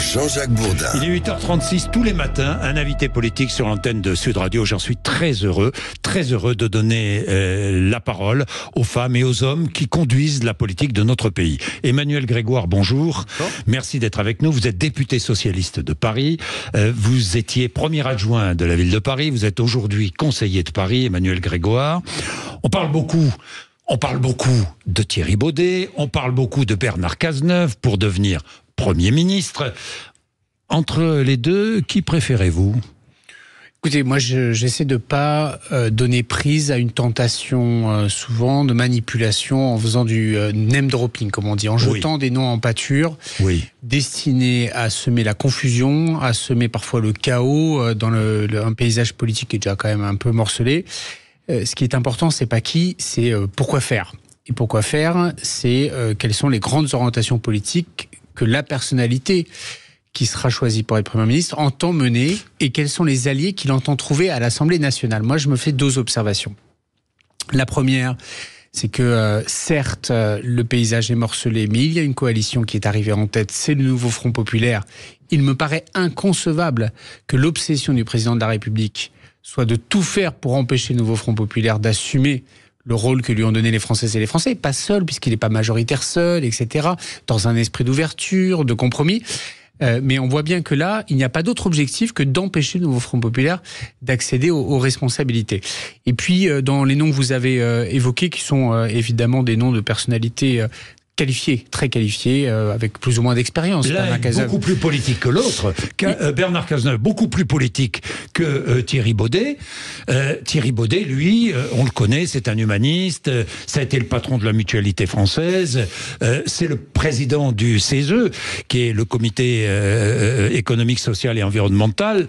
Jean-Jacques Bourdin. Il est 8h36 tous les matins, un invité politique sur l'antenne de Sud Radio. J'en suis très heureux, très heureux de donner euh, la parole aux femmes et aux hommes qui conduisent la politique de notre pays. Emmanuel Grégoire, bonjour. Merci d'être avec nous. Vous êtes député socialiste de Paris. Euh, vous étiez premier adjoint de la ville de Paris. Vous êtes aujourd'hui conseiller de Paris, Emmanuel Grégoire. On parle beaucoup on parle beaucoup de Thierry Baudet, on parle beaucoup de Bernard Cazeneuve pour devenir Premier ministre. Entre les deux, qui préférez-vous Écoutez, moi, j'essaie de de pas euh, donner prise à une tentation euh, souvent de manipulation en faisant du euh, name dropping, comme on dit, en jetant des noms en pâture, destinés à semer la confusion, à semer parfois le chaos dans le, un paysage politique qui est déjà quand même un peu morcelé. ce qui est important, c'est pas qui, c'est pourquoi faire. Et pourquoi faire, c'est quelles sont les grandes orientations politiques que la personnalité qui sera choisie pour être Premier ministre entend mener et quels sont les alliés qu'il entend trouver à l'Assemblée nationale. Moi, je me fais deux observations. La première, c'est que euh, certes, euh, le paysage est morcelé, mais il y a une coalition qui est arrivée en tête, c'est le nouveau Front populaire. Il me paraît inconcevable que l'obsession du président de la République soit de tout faire pour empêcher le nouveau Front populaire d'assumer le rôle que lui ont donné les Françaises et les Français, pas seul, puisqu'il n'est pas majoritaire seul, etc., dans un esprit d'ouverture, de compromis. Euh, mais on voit bien que là, il n'y a pas d'autre objectif que d'empêcher le nouveau Front populaire d'accéder aux, responsabilités. Et puis, euh, dans les noms que vous avez euh, évoqués, qui sont évidemment des noms de personnalités qualifié, très qualifié, euh, avec plus ou moins d'expérience. Euh, Bernard Cazeneuve. Beaucoup plus politique que l'autre. Bernard Cazeneuve, beaucoup plus politique que Thierry Baudet. Euh, Thierry Baudet, lui, on le connaît, c'est un humaniste, ça a été le patron de la mutualité française, c'est le président du CESE, qui est le comité économique, social et environnemental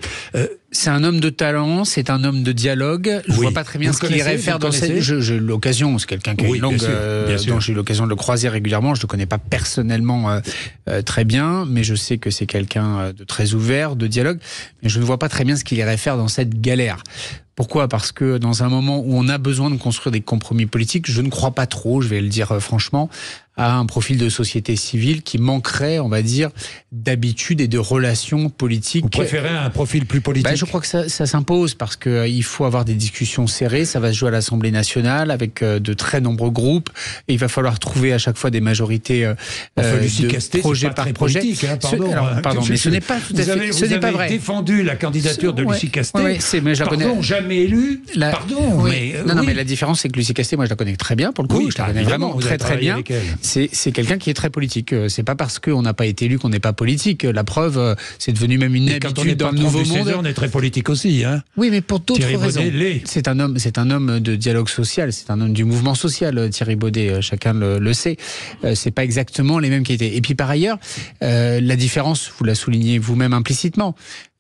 c'est un homme de talent, c'est un homme de dialogue. Je vois pas très bien ce qu'il irait faire dans cette. J'ai l'occasion, c'est quelqu'un qui a une langue euh, j'ai eu l'occasion de le croiser régulièrement. Je ne le connais pas personnellement euh, euh, très bien, mais je sais que c'est quelqu'un de très ouvert, de dialogue. Mais je ne vois pas très bien ce qu'il irait faire dans cette galère. Pourquoi Parce que dans un moment où on a besoin de construire des compromis politiques, je ne crois pas trop, je vais le dire franchement, à un profil de société civile qui manquerait, on va dire, d'habitude et de relations politiques. Vous préférez un profil plus bah, politique ben, Je crois que ça, ça s'impose parce qu'il euh, faut avoir des discussions serrées. Ça va se jouer à l'Assemblée nationale avec euh, de très nombreux groupes. Et il va falloir trouver à chaque fois des majorités euh, euh de projet par projet. Hein, pardon, ce, hein. pardon mais ce n'est pas tout à fait. Avez, ce n'est pas vrai. défendu la candidature de Lucie Castet. Ouais, mais pardon, jamais élu. Pardon. Mais, non, mais la différence, c'est que Lucie Castet, moi, je la connais très bien pour le coup. je la bah, connais vraiment très très bien c'est quelqu'un qui est très politique. Euh, c'est pas parce qu'on n'a pas été élu qu'on n'est pas politique. La preuve, euh, c'est devenu même une habitude dans le nouveau monde. on est très politique aussi. Hein oui, mais pour d'autres raisons. C'est un homme, c'est un homme de dialogue social. C'est un homme du mouvement social. Euh, Thierry Baudet, chacun le, le sait. C'est pas exactement les mêmes qui étaient. Et puis par ailleurs, la différence, vous la soulignez vous-même implicitement.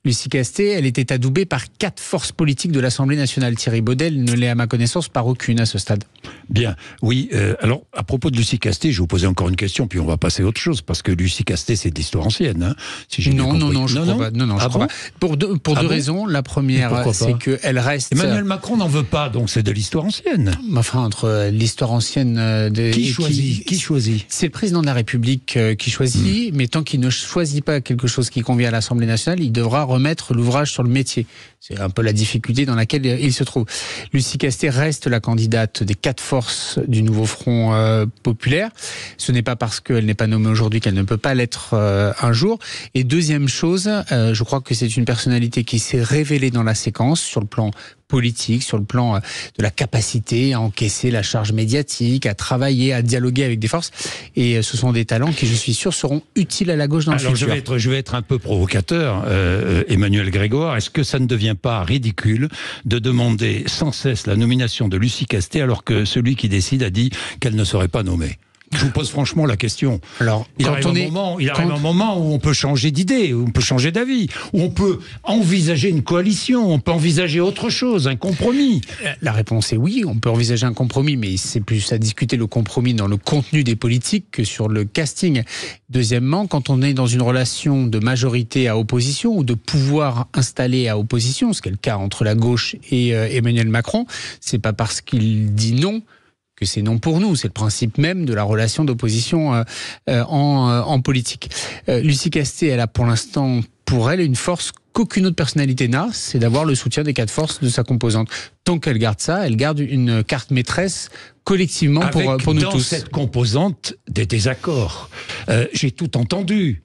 Lucie Castet, elle était adoubée par quatre forces politiques de l'Assemblée nationale. Thierry Baudel ne l'est à ma connaissance par aucune à ce stade. Bien, oui. Euh, alors, à propos de Lucie Castet, je vous posais encore une question, puis on va passer à autre chose, parce que Lucie Castet, c'est de l'histoire ancienne. Hein, non, non, non, je ah crois pas. Non, Pour deux, pour ah deux raisons. La première, c'est qu'elle reste. Emmanuel Macron n'en veut pas, donc c'est de l'histoire ancienne. Bah, enfin, entre euh, l'histoire ancienne. Euh, de... Qui choisit Qui, choisit C'est le président de la République qui choisit, hmm. mais tant qu'il ne choisit pas quelque chose qui convient à l'Assemblée nationale, il devra remettre l'ouvrage sur le métier. C'est un peu la difficulté dans laquelle il se trouve. Lucie Castet reste la candidate des quatre forces du nouveau Front euh, populaire. Ce n'est pas parce qu'elle n'est pas nommée aujourd'hui qu'elle ne peut pas l'être euh, un jour. Et deuxième chose, euh, je crois que c'est une personnalité qui s'est révélée dans la séquence sur le plan politique, sur le plan euh, de la capacité à encaisser la charge médiatique, à travailler, à dialoguer avec des forces. Et euh, ce sont des talents qui, je suis sûr, seront utiles à la gauche dans le futur. Je vais être, je vais être un peu provocateur, euh, Emmanuel Grégoire. Est-ce que ça ne devient pas ridicule de demander sans cesse la nomination de Lucie Castet alors que celui qui décide a dit qu'elle ne serait pas nommée je vous pose franchement la question. Alors, il arrive, un, moment, il un moment où on peut changer d'idée, où on peut changer d'avis, où on peut envisager une coalition, on peut envisager autre chose, un compromis. Euh, la réponse est oui, on peut envisager un compromis, mais c'est plus à discuter le compromis dans le contenu des politiques que sur le casting. Deuxièmement, quand on est dans une relation de majorité à opposition ou de pouvoir installé à opposition, ce qui est le cas entre la gauche et euh, Emmanuel Macron, c'est pas parce qu'il dit non que c'est non pour nous. C'est le principe même de la relation d'opposition euh, euh, euh, en, politique. Lucie Casté, elle a pour l'instant, pour elle, une force qu'aucune autre personnalité n'a, c'est d'avoir le soutien des quatre forces de sa composante. Tant qu'elle garde ça, elle garde une carte maîtresse collectivement pour, pour, nous dans tous. cette composante des désaccords. J'ai tout entendu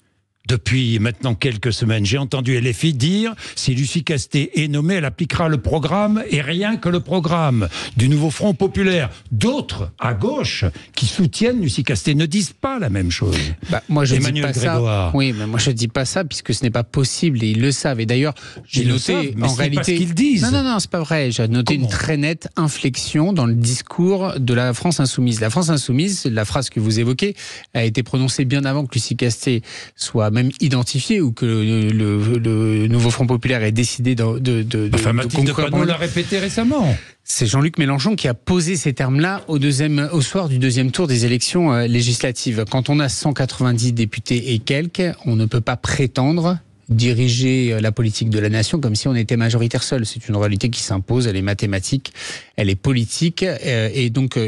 depuis maintenant quelques semaines. J'ai entendu LFI dire si Lucie Casté est nommée, elle appliquera le programme et rien que le programme du nouveau Front populaire. D'autres à gauche qui soutiennent Lucie Casté ne disent pas la même chose. Bah, moi je ne dis pas ça. Oui, mais moi je dis pas ça puisque ce n'est pas possible et ils le savent. Et d'ailleurs, j'ai noté en réalité qu'ils disent. Non non non, c'est pas vrai. J'ai noté une très nette inflexion dans le discours de la France insoumise. La France insoumise, la phrase que vous évoquez a été prononcée bien avant que Lucie Casté soit même identifié ou que le, nouveau Front populaire ait décidé de, de, de, l'a répété récemment. C'est Jean-Luc Mélenchon qui a posé ces termes-là au, au soir du deuxième tour des élections euh, législatives. Quand on a 190 députés et quelques, on ne peut pas prétendre diriger euh, la politique de la nation comme si on était majoritaire seul. C'est une réalité qui s'impose, elle est mathématique, elle est politique, euh, et donc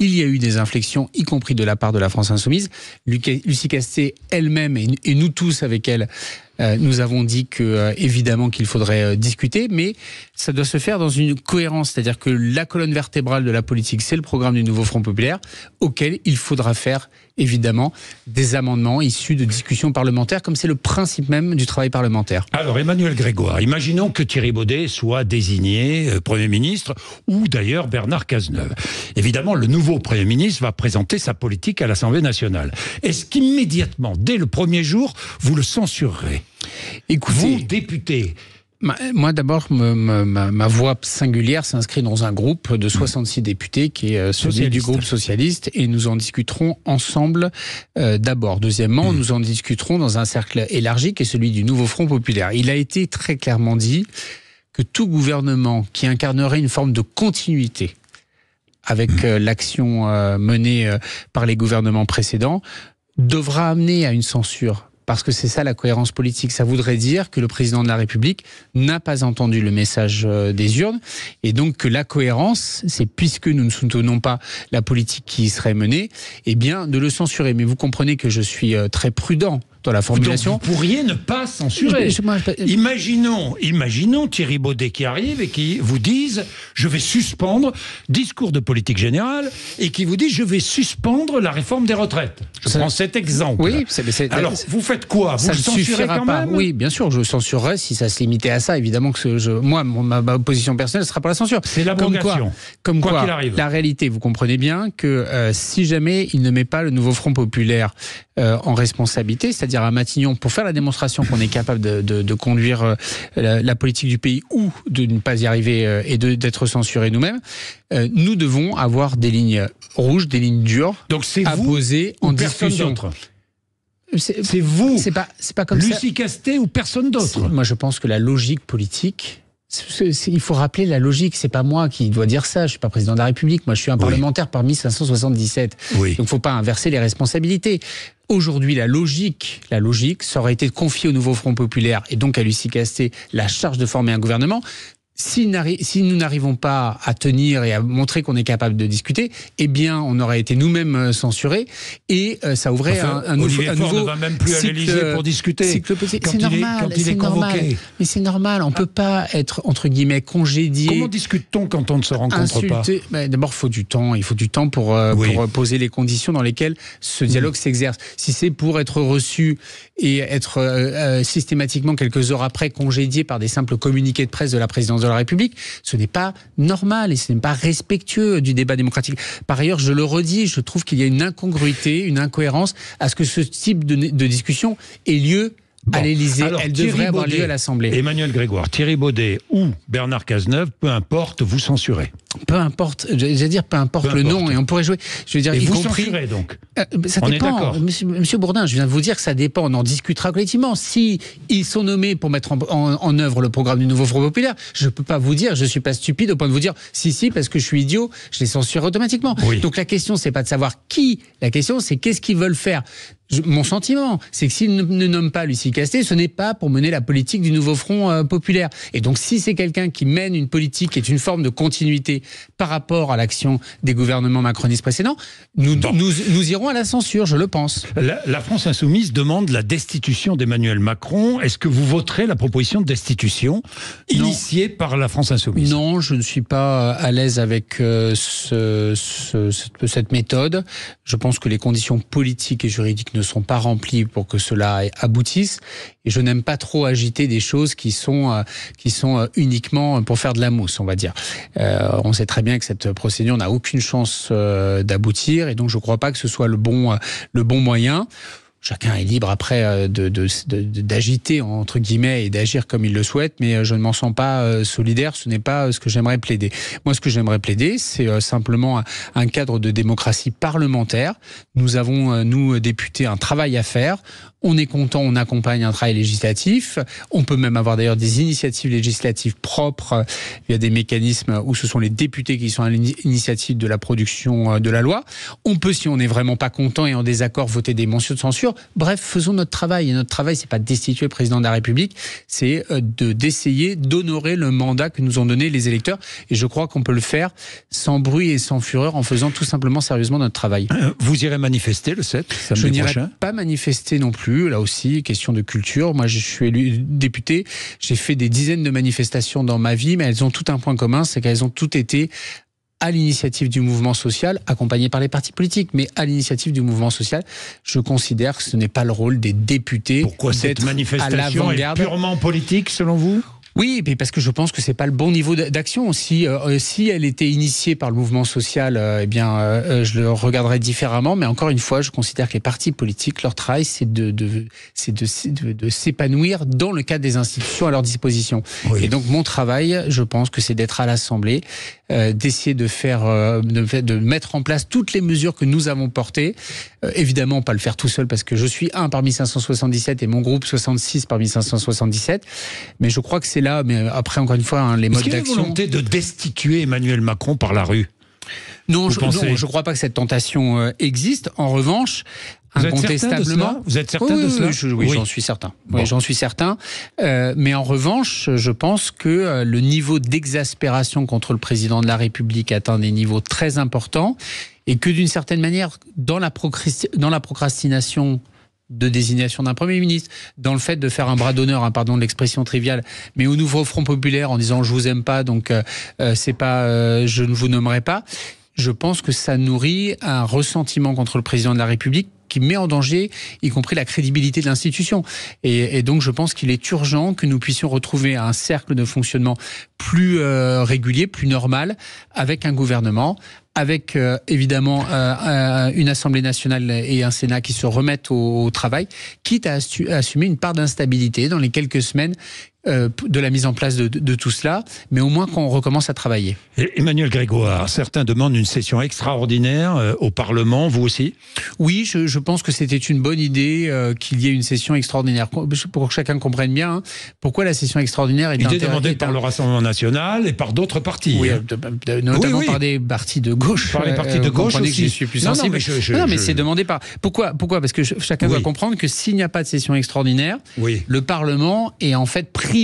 il y a eu des inflexions, y compris de la part de la France insoumise. Lucie Castet elle-même et nous tous avec elle euh, nous avons dit que euh, évidemment qu'il faudrait euh, discuter, mais ça doit se faire dans une cohérence, c'est-à-dire que la colonne vertébrale de la politique, c'est le programme du nouveau Front populaire, auquel il faudra faire évidemment des amendements issus de discussions parlementaires, comme c'est le principe même du travail parlementaire. Alors Emmanuel Grégoire, imaginons que Thierry Baudet soit désigné Premier ministre, ou d'ailleurs Bernard Cazeneuve. Évidemment, le nouveau Premier ministre va présenter sa politique à l'Assemblée nationale. Est-ce qu'immédiatement, dès le premier jour, vous le censurerez Écoutez, vous, député, moi d'abord, ma, voix singulière s'inscrit dans un groupe de 66 hmm. députés qui est euh, celui du groupe socialiste et nous en discuterons ensemble euh, d'abord. Deuxièmement, hmm. nous en discuterons dans un cercle élargi qui est celui du nouveau Front populaire. Il a été très clairement dit que tout gouvernement qui incarnerait une forme de continuité avec hmm. euh, l'action menée par les gouvernements précédents devra amener à une censure parce que c'est ça la cohérence politique. Ça voudrait dire que le président de la République n'a pas entendu le message euh, des urnes, et donc que la cohérence, c'est puisque nous ne soutenons pas la politique qui serait menée, eh bien de le censurer. Mais vous comprenez que je suis euh, très prudent dans la formulation. vous pourriez ne pas censurer. imaginons, imaginons Thierry Baudet qui arrive et qui vous dise je vais suspendre discours de politique générale et qui vous dit je vais suspendre la réforme des retraites. Je prends cet exemple. Oui, alors vous faites quoi Vous ça le censurez quand pas. même Oui, bien sûr, je censurerai si ça se limitait à ça. Évidemment que moi, ma, position personnelle ne sera pas la censure. C'est l'abrogation. Comme quoi, comme quoi, arrive. la réalité, vous comprenez bien que euh, si jamais il ne met pas le nouveau Front populaire euh, en responsabilité, c'est-à-dire à Matignon, pour faire la démonstration qu'on est capable de, conduire euh, la, politique du pays ou de ne pas y arriver euh, et d'être censuré nous-mêmes, euh, nous devons avoir des lignes rouges, des lignes dures, donc c'est à poser en discussion. C'est vous. C'est pas, c'est pas comme Lucie Castet ou personne d'autre. Moi, je pense que la logique politique il faut rappeler la logique. C'est pas moi qui dois dire ça. Je suis pas président de la République. Moi, je suis un parlementaire parmi 577. il Donc, faut pas inverser les responsabilités. Aujourd'hui, la logique, la logique, ça aurait été de confier au nouveau Front populaire et donc à Lucie Castet la charge de former un gouvernement si, nous n'arrivons pas à tenir et à montrer qu'on est capable de discuter, eh bien, on aurait été nous-mêmes euh, censurés et euh, ça ouvrait un, un, nouveau, ne va même plus cycle, pour discuter. C'est normal, c'est normal. Mais c'est normal, on ne ah. peut pas être entre guillemets congédié. Comment discute-t-on quand on ne se rencontre pas D'abord, il faut du temps. Il faut du temps pour, euh, poser les conditions dans lesquelles ce mm. dialogue s'exerce. Si c'est pour être reçu et être systématiquement quelques heures après congédié par des simples communiqués de presse de la présidence de la République. Ce n'est pas normal et ce n'est pas respectueux du débat démocratique. Par ailleurs, je le redis, je trouve qu'il y a une incongruité, une incohérence à ce que ce type de, discussion ait lieu à l'Élysée. Elle devrait avoir lieu à l'Assemblée. Emmanuel Grégoire, Thierry Baudet ou Bernard Cazeneuve, peu importe, vous censurez peu importe, j'allais dire peu importe le nom et on pourrait jouer. Je veux dire, vous donc. Euh, ça dépend. Est monsieur, Bourdin, je viens de vous dire que ça dépend. On en discutera collectivement. Si ils sont nommés pour mettre en, œuvre le programme du nouveau Front populaire, je peux pas vous dire. Je suis pas stupide au point de vous dire si si parce que je suis idiot, je les censure automatiquement. Donc la question c'est pas de savoir qui. La question c'est qu'est-ce qu'ils veulent faire. mon sentiment, c'est que s'ils ne, nomment pas Lucie Castet, ce n'est pas pour mener la politique du nouveau Front euh, populaire. Et donc, si c'est quelqu'un qui mène une politique qui est une forme de continuité par rapport à l'action des gouvernements macronistes précédents, nous, nous, irons à la censure, je le pense. La, France insoumise demande la destitution d'Emmanuel Macron. Est-ce que vous voterez la proposition de destitution initiée par la France insoumise Non, je ne suis pas euh, à l'aise avec euh, cette méthode. Je pense que les conditions politiques et juridiques ne sont pas remplies pour que cela aboutisse. Et je n'aime pas trop agiter des choses qui sont, euh, qui sont euh, uniquement pour faire de la mousse, on va dire. Euh, on sait très bien que cette procédure n'a aucune chance d'aboutir, et donc je ne crois pas que ce soit le bon, le bon moyen chacun est libre après de, d'agiter entre guillemets et d'agir comme il le souhaite, mais je ne m'en sens pas solidaire. Ce n'est pas ce que j'aimerais plaider. Moi, ce que j'aimerais plaider, c'est simplement un cadre de démocratie parlementaire. Nous avons, nous députés, un travail à faire on est content, on accompagne un travail législatif. On peut même avoir d'ailleurs des initiatives législatives propres. Il y a des mécanismes où ce sont les députés qui sont à l'initiative de la production euh, de la loi. On peut, si on n'est vraiment pas content et en désaccord, voter des mentions de censure. Bref, faisons notre travail. Et notre travail, c'est pas de destituer le président de la République, c'est euh, de d'essayer d'honorer le mandat que nous ont donné les électeurs. Et je crois qu'on peut le faire sans bruit et sans fureur, en faisant tout simplement sérieusement notre travail. Euh, vous irez manifester le 7 Je n'irai pas manifester non plus Là aussi, question de culture. Moi, je suis élu député. J'ai fait des dizaines de manifestations dans ma vie, mais elles ont tout un point commun, c'est qu'elles ont toutes été à l'initiative du mouvement social, accompagné par les partis politiques, mais à l'initiative du mouvement social, je considère que ce n'est pas le rôle des députés. Pourquoi cette manifestation est purement politique, selon vous oui, parce que je pense que c'est pas le bon niveau d'action. Si, euh, euh, si elle était initiée par le mouvement social, euh, eh bien, je le regarderais différemment. Mais encore une fois, je considère que les partis politiques, leur travail, c'est de, de, s'épanouir dans le cadre des institutions à leur disposition. Et donc, mon travail, je pense que c'est d'être à l'Assemblée euh, d'essayer de faire, euh, de, mettre en place toutes les mesures que nous avons portées. Euh, évidemment, pas le faire tout seul parce que je suis un parmi 577 et mon groupe 66 parmi 577. Mais je crois que c'est là. Mais après, encore une fois, hein, les modes d'action. de destituer Emmanuel Macron par la rue non je, non, je, ne crois pas que cette tentation existe. En revanche, vous incontestablement. Vous êtes certain de cela, oui, j'en suis certain. j'en suis certain. Euh, mais en revanche, je pense que euh, le niveau d'exaspération contre le président de la République atteint des niveaux très importants et que d'une certaine manière, dans la, dans la procrastination de désignation d'un Premier ministre, dans le fait de faire un bras d'honneur, hein, pardon de l'expression triviale, mais au nouveau Front populaire en disant je vous aime pas, donc euh, c'est pas, je ne vous nommerai pas. Je pense que ça nourrit un ressentiment contre le président de la République qui met en danger, y compris la crédibilité de l'institution. Et, donc, je pense qu'il est urgent que nous puissions retrouver un cercle de fonctionnement plus euh, régulier, plus normal, avec un gouvernement, avec euh, évidemment euh, une Assemblée nationale et un Sénat qui se remettent au travail, quitte à assumer une part d'instabilité dans les quelques semaines euh, de la mise en place de, tout cela, mais au moins qu'on recommence à travailler. Emmanuel Grégoire, certains demandent une session extraordinaire euh, au Parlement, vous aussi Oui, je, pense que c'était une bonne idée euh, qu'il y ait une session extraordinaire. Pour que chacun comprenne bien, hein, pourquoi la session extraordinaire est L'idée demandée par le Rassemblement national et par d'autres partis. Oui, hein. notamment par des partis de gauche. Par les partis de gauche aussi. je suis plus sensible. Non, mais, c'est demandé par... Pourquoi, pourquoi Parce que chacun doit comprendre que s'il n'y a pas de session extraordinaire, le Parlement est en fait pris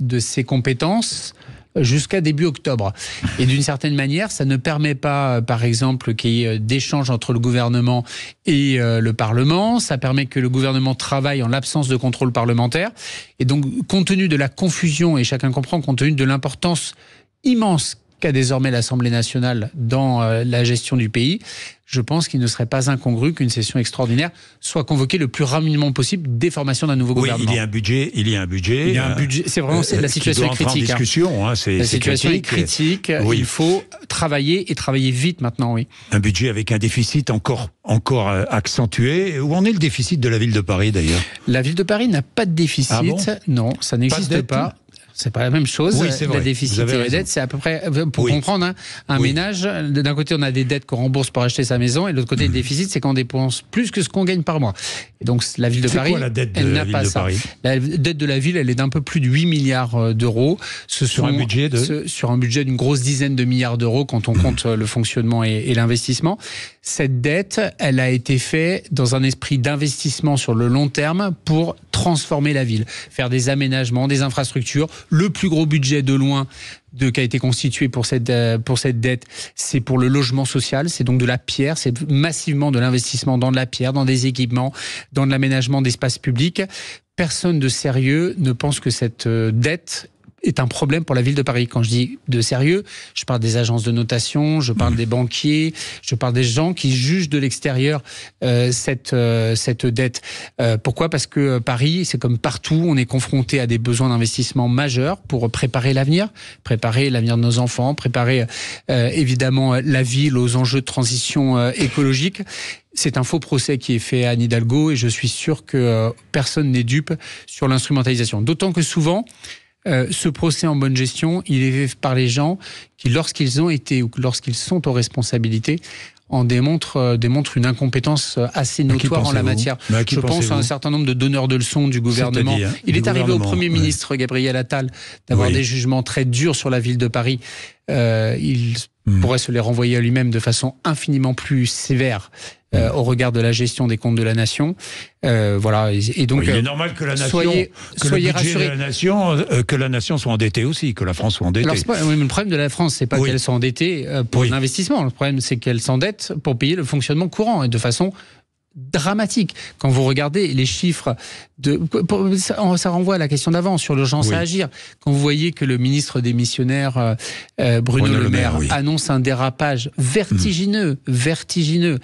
de ses compétences jusqu'à début octobre. Et d'une certaine manière, ça ne permet pas, euh, par exemple, qu'il y ait euh, d'échanges entre le gouvernement et euh, le Parlement. Ça permet que le gouvernement travaille en l'absence de contrôle parlementaire. Et donc, compte tenu de la confusion, et chacun comprend, compte tenu de l'importance immense qu'a désormais l'Assemblée nationale dans euh, la gestion du pays, je pense qu'il ne serait pas incongru qu'une session extraordinaire soit convoquée le plus rapidement possible des formations d'un nouveau oui, gouvernement. Il y a un budget, il y a un budget. Il y a un euh, budget. C'est vraiment la situation est critique. discussion, la situation est critique. Il faut travailler et travailler vite maintenant, oui. Un budget avec un déficit encore encore euh, accentué. Où en est le déficit de la ville de Paris d'ailleurs La ville de Paris n'a pas de déficit. Ah non, ça n'existe pas. C'est pas la même chose. c'est La déficit et la dette, c'est à peu près, euh, pour comprendre, hein, un ménage, d'un côté, on a des dettes qu'on rembourse pour acheter sa maison, et de l'autre côté, le mmh. déficit, c'est qu'on dépense plus que ce qu'on gagne par mois. Et donc, la ville de Paris, elle n'a pas ça. la dette de la ville, elle est d'un peu plus de 8 milliards euh, d'euros. Sur un budget Sur un budget d'une grosse dizaine de milliards d'euros quand on mmh. compte euh, le fonctionnement et l'investissement. Cette dette, elle a été faite dans un esprit d'investissement sur le long terme pour transformer la ville, faire des aménagements, des infrastructures. Le plus gros budget de loin de, qui a été constitué pour cette, euh, pour cette dette, c'est pour le logement social, c'est donc de la pierre, c'est massivement de l'investissement dans de la pierre, dans des équipements, dans de l'aménagement d'espaces publics. Personne de sérieux ne pense que cette euh, dette est un problème pour la ville de Paris. Quand je dis de sérieux, je parle des agences de notation, je parle mmh. des banquiers, je parle des gens qui jugent de l'extérieur euh, cette, euh, cette dette. Euh, pourquoi Parce que Paris, c'est comme partout, on est confronté à des besoins d'investissement majeurs pour préparer l'avenir, préparer l'avenir de nos enfants, préparer évidemment la ville aux enjeux de transition écologique. C'est un faux procès qui est fait à Nidalgo et je suis sûr que personne n'est dupe sur l'instrumentalisation. D'autant que souvent, euh, ce procès en bonne gestion, il est fait par les gens qui, lorsqu'ils ont été ou lorsqu'ils sont aux responsabilités, en démontre, euh, une incompétence euh, assez notoire en la matière. Je pense à un certain nombre de donneurs de leçons du gouvernement. Il est arrivé au Premier ministre Gabriel Attal d'avoir des jugements très durs sur la ville de Paris. il hmm. pourrait se les renvoyer à lui-même de façon infiniment plus sévère. Euh, mm. au regard de la gestion des comptes de la nation. Euh, voilà. Et, donc, il est euh, normal que la nation, que le budget de la nation, que la nation soit endettée aussi, que la France soit endettée. pas, le problème de la France, c'est pas qu'elle soit endettée pour l'investissement. Le problème, c'est qu'elle s'endette pour payer le fonctionnement courant et de façon dramatique. Quand vous regardez les chiffres de, ça renvoie à la question d'avant sur l'urgence à agir. Quand vous voyez que le ministre des Missionnaires euh, euh, Bruno, Le Maire, annonce un dérapage vertigineux, hmm. vertigineux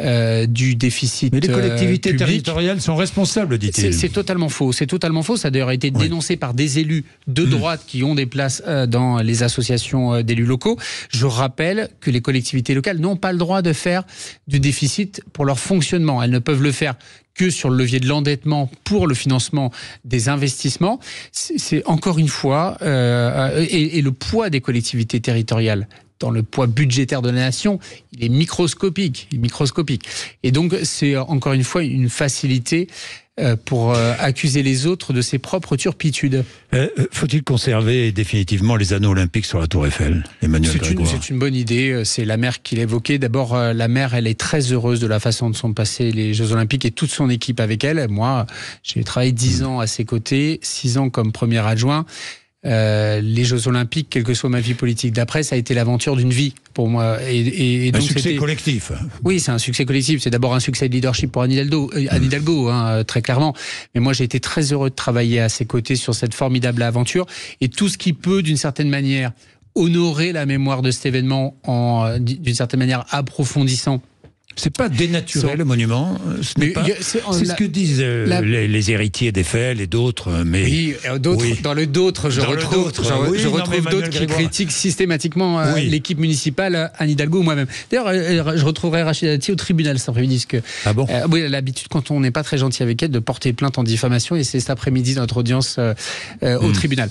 euh, du déficit. Mais les collectivités territoriales sont responsables, dit-il. C'est totalement faux. C'est totalement faux. Ça a d'ailleurs été dénoncé par des élus de hmm. droite qui ont des places dans les associations d'élus locaux. Je rappelle que les collectivités locales n'ont pas le droit de faire du déficit pour leur fonctionnement. Elles ne peuvent le faire que sur le levier de l'endettement pour le financement des investissements. C'est encore une fois, euh, et, le poids des collectivités territoriales dans le poids budgétaire de la nation, est microscopique. Il est microscopique. Et donc, c'est encore une fois une facilité euh, pour euh, accuser les autres de ses propres turpitudes. Euh, faut-il conserver définitivement les anneaux olympiques sur la Tour Eiffel, Emmanuel C'est une, bonne idée. C'est la mère qui l'évoquait. D'abord, la mère, elle est très heureuse de la façon de son passé les Jeux olympiques et toute son équipe avec elle. Moi, j'ai travaillé dix hmm. ans à ses côtés, six ans comme premier adjoint. Euh, les Jeux Olympiques, quelle que soit ma vie politique d'après, ça a été l'aventure d'une vie pour moi. Et, et, un succès collectif. Oui, c'est un succès collectif. C'est d'abord un succès de leadership pour Anne Hidalgo, euh, mm. hein, euh, très clairement. Mais moi, j'ai été très heureux de travailler à ses côtés sur cette formidable aventure et tout ce qui peut, d'une certaine manière, honorer la mémoire de cet événement en, d'une certaine manière, approfondissant c'est pas dénaturé, le monument. Euh, c'est ce, que disent euh, les, héritiers héritiers d'Eiffel et d'autres. Euh, mais oui, dans le d'autres, je, retrouve, d'autres qui critiquent systématiquement l'équipe municipale, Anne Hidalgo ou moi-même. D'ailleurs, je retrouverai Rachida au tribunal cet après-midi, que ah bon oui, elle a l'habitude quand on n'est pas très gentil avec elle de porter plainte en diffamation, et c'est cet après-midi notre audience au hmm. tribunal.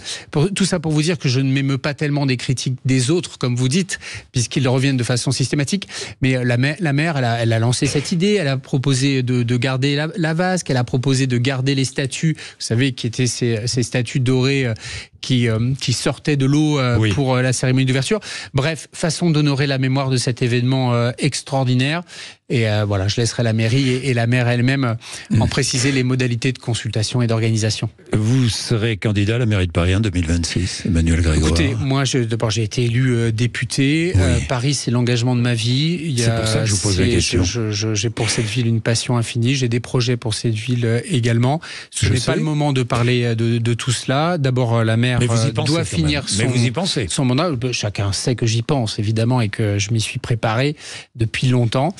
tout ça pour vous dire que je ne m'émeux pas tellement des critiques des autres, comme vous dites, puisqu'ils reviennent de façon systématique. Mais la, la mère, elle a elle a lancé cette idée, elle a proposé de, garder la, vasque, elle a proposé de garder les statues, vous savez, qui étaient ces, statues dorées euh, qui, euh, qui sortaient de l'eau euh, pour la cérémonie d'ouverture. Bref, façon d'honorer la mémoire de cet événement extraordinaire. Et euh, voilà, je laisserai la mairie et, la maire elle-même euh, en mm. préciser les modalités de consultation et d'organisation. Vous serez candidat à la mairie de Paris en 2026, Emmanuel Grégoire. Écoutez, moi, d'abord, j'ai été élu euh, député. Paris, c'est l'engagement de ma vie. C'est pour ça que je vous pose la question. J'ai pour cette ville une passion infinie. J'ai des projets pour cette ville également. Ce n'est pas le moment de parler de, tout cela. D'abord, la maire doit finir son, Mais vous y pensez. son mandat. Chacun sait que j'y pense, évidemment, et que je m'y suis préparé depuis longtemps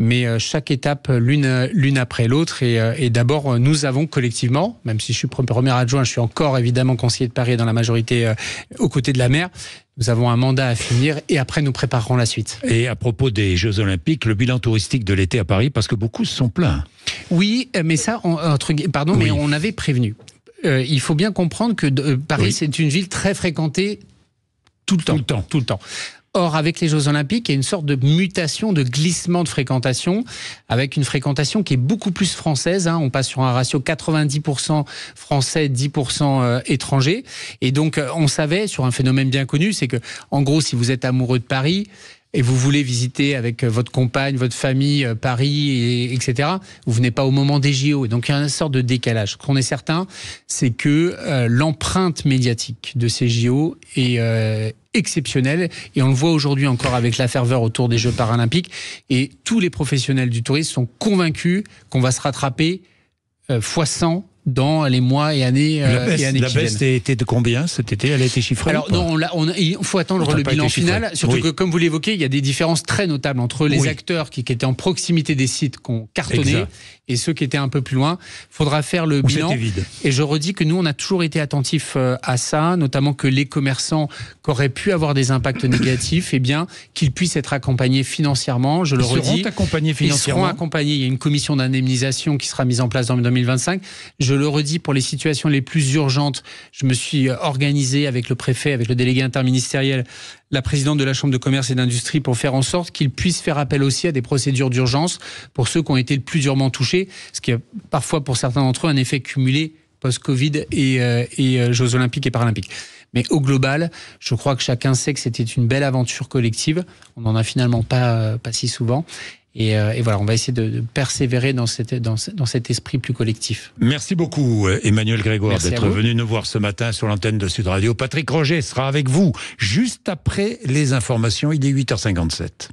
mais euh, chaque étape euh, euh, l'une après l'autre. Et, d'abord, nous avons collectivement, même si je suis premier adjoint, je suis encore évidemment conseiller de Paris dans la majorité aux côtés de la maire. Nous avons un mandat à finir et après nous préparerons la suite. Et à propos des Jeux Olympiques, le bilan touristique de l'été à Paris, parce que beaucoup se sont plaints. Oui, mais ça, on, entre, pardon, mais on avait prévenu. il faut bien comprendre que Paris, c'est une ville très fréquentée tout le temps. Tout le temps. Tout le temps. Or, avec les Jeux Olympiques, il y a une sorte de mutation, de glissement de fréquentation, avec une fréquentation qui est beaucoup plus française. Hein. On passe sur un ratio 90% français, 10% euh, étrangers. Et donc, euh, on savait sur un phénomène bien connu, c'est que, en gros, si vous êtes amoureux de Paris, et vous voulez visiter avec euh, votre compagne, votre famille, Paris, et etc., vous venez pas au moment des JO. Et donc, il y a une sorte de décalage. Ce qu'on est certain, c'est que l'empreinte médiatique de ces JO est, exceptionnel et on le voit aujourd'hui encore avec la ferveur autour des Jeux paralympiques et tous les professionnels du tourisme sont convaincus qu'on va se rattraper euh, fois 100 dans les mois et années. La euh, baisse, la baisse était de combien cet été Elle a été chiffrée Alors non, il faut attendre le bilan final. Surtout que, comme vous l'évoquez, il y a des différences très notables entre les acteurs qui, étaient en proximité des sites qu'on cartonnait et ceux qui étaient un peu plus loin. Il faudra faire le bilan. Vide. Et je redis que nous, on a toujours été attentifs euh, à ça, notamment que les commerçants qui auraient pu avoir des impacts négatifs, eh bien, qu'ils puissent être accompagnés financièrement. Je Ils le redis. Ils seront accompagnés financièrement. Ils seront accompagnés. Il y a une commission d'indemnisation qui sera mise en place dans 2025. Je je le redis, pour les situations les plus urgentes, je me suis euh, organisé avec le préfet, avec le délégué interministériel, la présidente de la Chambre de commerce et d'industrie pour faire en sorte qu'ils puissent faire appel aussi à des procédures d'urgence pour ceux qui ont été le plus durement touchés, ce qui a parfois pour certains d'entre eux un effet cumulé post-Covid et, euh, euh, Jeux olympiques et paralympiques. Mais au global, je crois que chacun sait que c'était une belle aventure collective. On n'en a finalement pas, pas si souvent. Euh, et, voilà, on va essayer de, persévérer dans, dans cet esprit plus collectif. Merci beaucoup, euh, Emmanuel Grégoire, d'être venu nous voir ce matin sur l'antenne de Sud Radio. Patrick Roger sera avec vous juste après les informations. Il est 8h57.